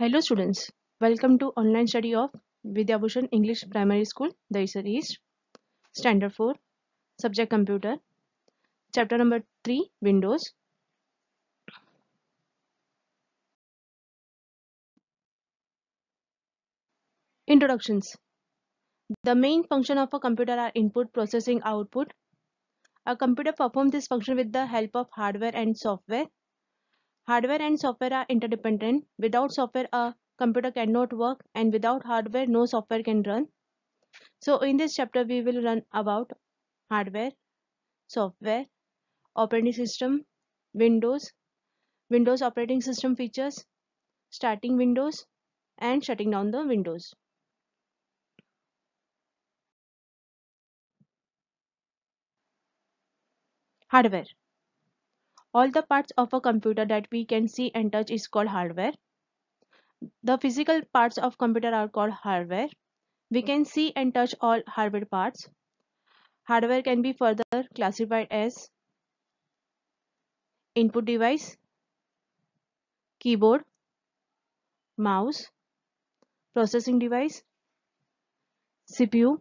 Hello students, welcome to online study of Vidyabhushan English Primary School, Daisar East, Standard 4, Subject Computer, Chapter number 3, Windows. Introductions The main function of a computer are input, processing, output. A computer performs this function with the help of hardware and software. Hardware and software are interdependent. Without software, a computer cannot work and without hardware, no software can run. So in this chapter, we will learn about hardware, software, operating system, Windows, Windows operating system features, starting Windows and shutting down the windows. Hardware all the parts of a computer that we can see and touch is called hardware. The physical parts of computer are called hardware. We can see and touch all hardware parts. Hardware can be further classified as input device, keyboard, mouse, processing device, CPU,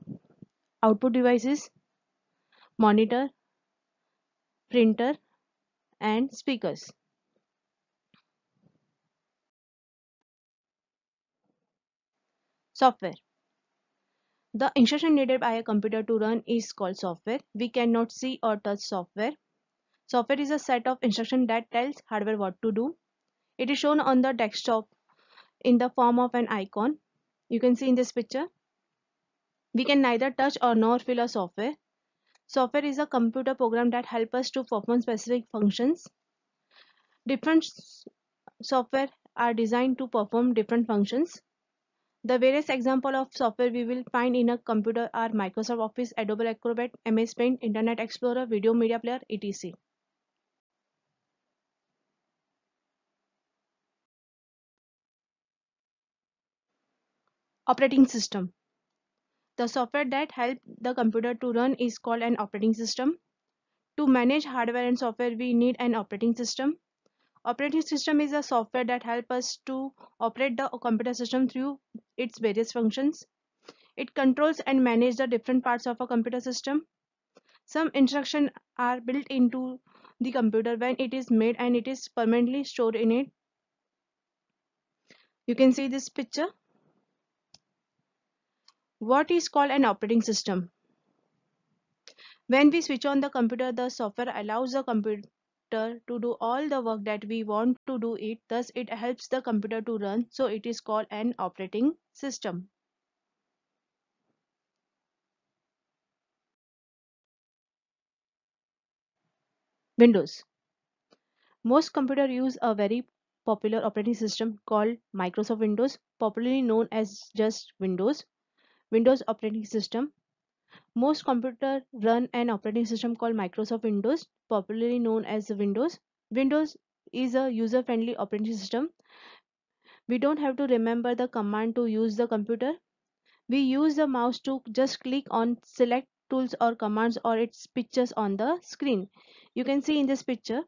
output devices, monitor, printer, and speakers. Software. The instruction needed by a computer to run is called software. We cannot see or touch software. Software is a set of instructions that tells hardware what to do. It is shown on the desktop in the form of an icon. You can see in this picture. We can neither touch or nor feel a software. Software is a computer program that help us to perform specific functions. Different software are designed to perform different functions. The various example of software we will find in a computer are Microsoft Office, Adobe Acrobat, MS Paint, Internet Explorer, Video Media Player, etc. Operating system the software that helps the computer to run is called an operating system. To manage hardware and software, we need an operating system. Operating system is a software that helps us to operate the computer system through its various functions. It controls and manages the different parts of a computer system. Some instructions are built into the computer when it is made and it is permanently stored in it. You can see this picture what is called an operating system. When we switch on the computer, the software allows the computer to do all the work that we want to do it. Thus, it helps the computer to run. So, it is called an operating system. Windows. Most computers use a very popular operating system called Microsoft Windows, popularly known as just Windows. Windows operating system. Most computers run an operating system called Microsoft Windows, popularly known as Windows. Windows is a user-friendly operating system. We don't have to remember the command to use the computer. We use the mouse to just click on select tools or commands or its pictures on the screen. You can see in this picture,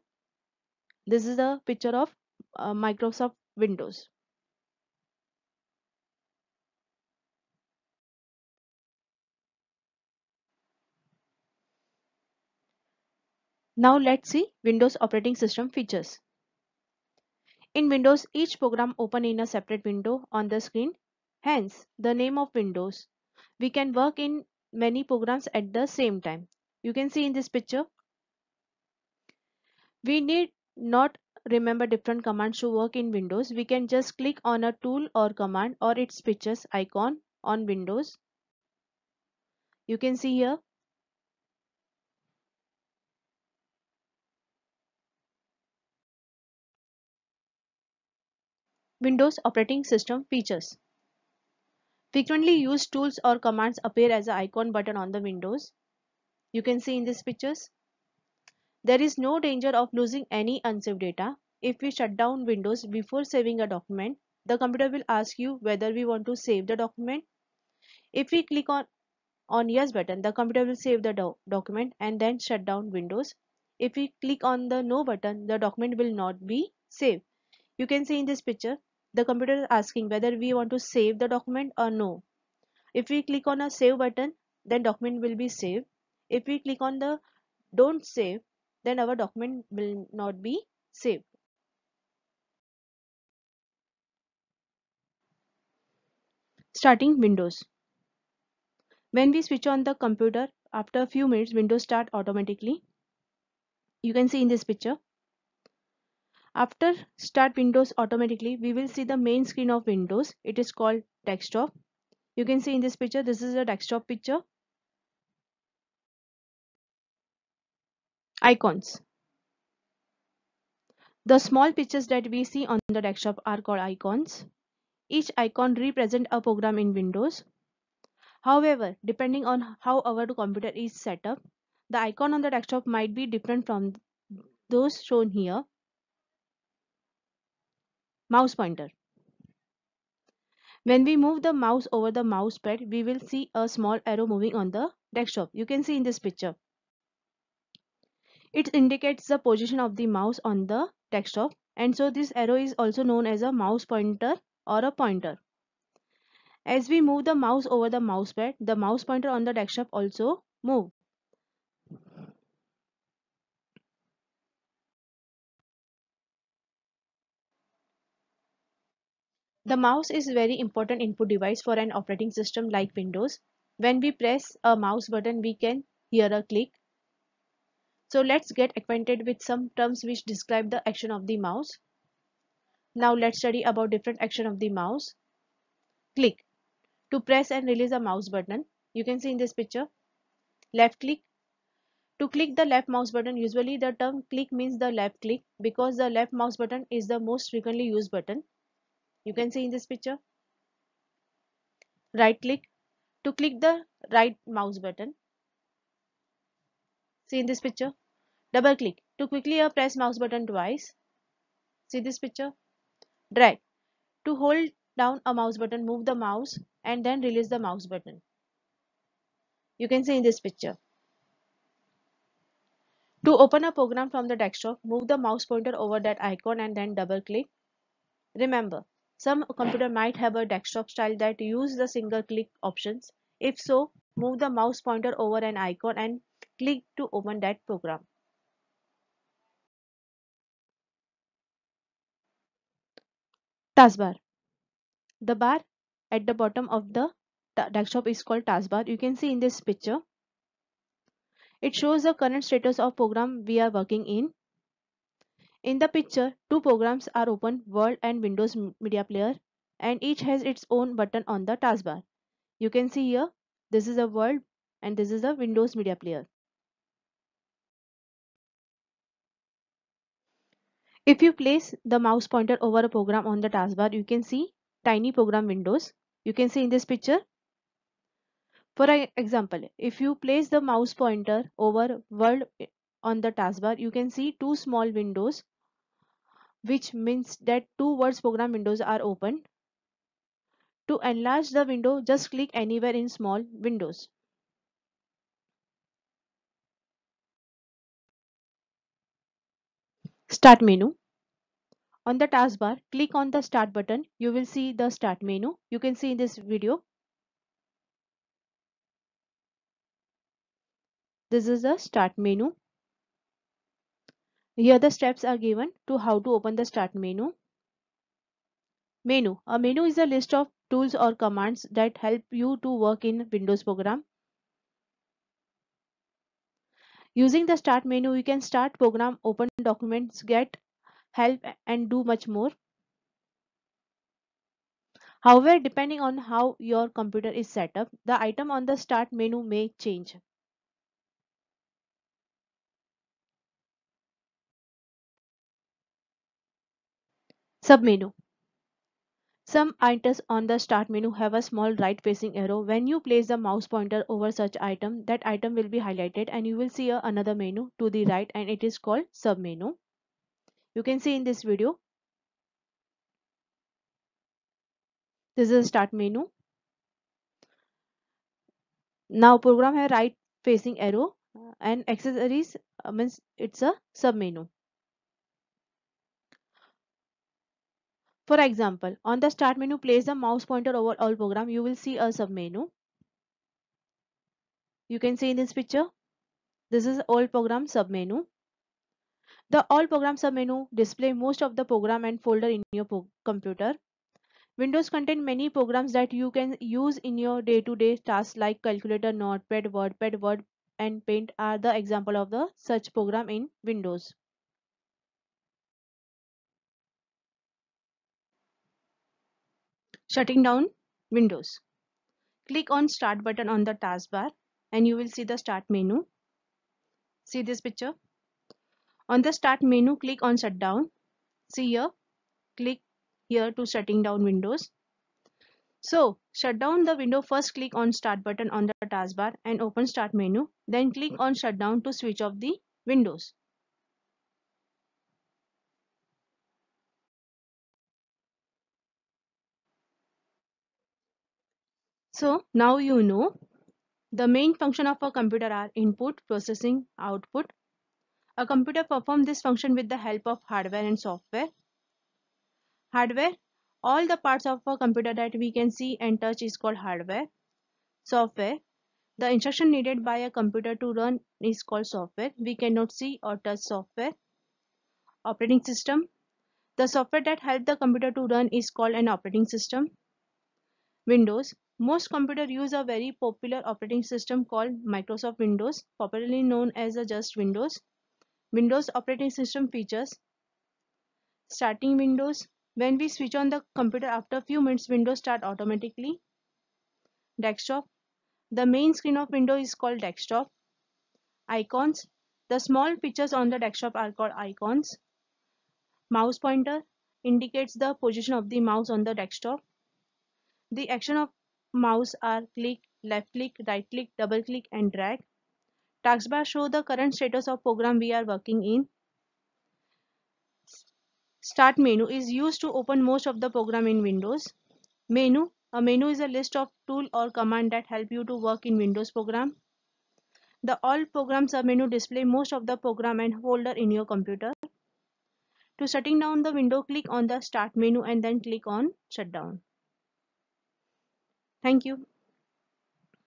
this is the picture of uh, Microsoft Windows. Now let's see Windows operating system features. In Windows, each program open in a separate window on the screen, hence the name of Windows. We can work in many programs at the same time. You can see in this picture. We need not remember different commands to work in Windows. We can just click on a tool or command or its pictures icon on Windows. You can see here Windows operating system features. Frequently used tools or commands appear as an icon button on the Windows. You can see in these pictures. There is no danger of losing any unsaved data. If we shut down Windows before saving a document, the computer will ask you whether we want to save the document. If we click on, on yes button, the computer will save the do document and then shut down Windows. If we click on the no button, the document will not be saved. You can see in this picture, the computer is asking whether we want to save the document or no. If we click on a save button, then document will be saved. If we click on the don't save, then our document will not be saved. Starting Windows. When we switch on the computer, after a few minutes, Windows start automatically. You can see in this picture. After start Windows automatically, we will see the main screen of Windows. It is called desktop. You can see in this picture, this is a desktop picture. Icons. The small pictures that we see on the desktop are called icons. Each icon represents a program in Windows. However, depending on how our computer is set up, the icon on the desktop might be different from those shown here mouse pointer. When we move the mouse over the mouse pad, we will see a small arrow moving on the desktop. You can see in this picture. It indicates the position of the mouse on the desktop and so this arrow is also known as a mouse pointer or a pointer. As we move the mouse over the mouse pad, the mouse pointer on the desktop also move. The mouse is very important input device for an operating system like Windows. When we press a mouse button, we can hear a click. So let's get acquainted with some terms which describe the action of the mouse. Now let's study about different action of the mouse. Click. To press and release a mouse button, you can see in this picture. Left click. To click the left mouse button, usually the term click means the left click because the left mouse button is the most frequently used button you can see in this picture right click to click the right mouse button see in this picture double click to quickly uh, press mouse button twice see this picture drag to hold down a mouse button move the mouse and then release the mouse button you can see in this picture to open a program from the desktop move the mouse pointer over that icon and then double click remember some computer might have a desktop style that use the single click options. If so, move the mouse pointer over an icon and click to open that program. Taskbar. The bar at the bottom of the desktop is called taskbar. You can see in this picture. It shows the current status of program we are working in. In the picture, two programs are open, World and Windows Media Player, and each has its own button on the taskbar. You can see here, this is a World and this is a Windows Media Player. If you place the mouse pointer over a program on the taskbar, you can see tiny program windows. You can see in this picture. For example, if you place the mouse pointer over world eh, on the taskbar, you can see two small windows which means that two words program windows are open. To enlarge the window, just click anywhere in small windows. Start menu. On the taskbar, click on the start button. You will see the start menu. You can see in this video. This is the start menu. Here the steps are given to how to open the start menu. Menu. A menu is a list of tools or commands that help you to work in Windows program. Using the start menu, you can start program, open documents, get help and do much more. However, depending on how your computer is set up, the item on the start menu may change. Submenu. Some items on the start menu have a small right facing arrow. When you place the mouse pointer over such item, that item will be highlighted and you will see another menu to the right and it is called submenu. You can see in this video. This is the start menu. Now program has right facing arrow and accessories uh, means it's a submenu. For example, on the start menu, place the mouse pointer over all program. You will see a submenu. You can see in this picture. This is all program submenu. The all program submenu display most of the program and folder in your computer. Windows contain many programs that you can use in your day-to-day -day tasks like calculator, notepad, wordpad, word and paint are the example of the such program in Windows. shutting down Windows. Click on start button on the taskbar and you will see the start menu. See this picture? On the start menu, click on shutdown. See here, click here to shutting down Windows. So shut down the window first click on start button on the taskbar and open start menu then click on shutdown to switch off the windows. So now you know the main function of a computer are input, processing, output. A computer performs this function with the help of hardware and software. Hardware, all the parts of a computer that we can see and touch is called hardware. Software, the instruction needed by a computer to run is called software. We cannot see or touch software. Operating system. The software that helps the computer to run is called an operating system. Windows. Most computers use a very popular operating system called Microsoft Windows, popularly known as just Windows. Windows operating system features starting Windows. When we switch on the computer after a few minutes, Windows start automatically. Desktop. The main screen of Windows is called desktop. Icons. The small pictures on the desktop are called icons. Mouse pointer indicates the position of the mouse on the desktop. The action of mouse are click, left click, right click, double click and drag. Taskbar show the current status of program we are working in. Start menu is used to open most of the program in Windows. Menu, a menu is a list of tool or command that help you to work in Windows program. The all program submenu display most of the program and folder in your computer. To shutting down the window, click on the start menu and then click on shutdown. Thank you.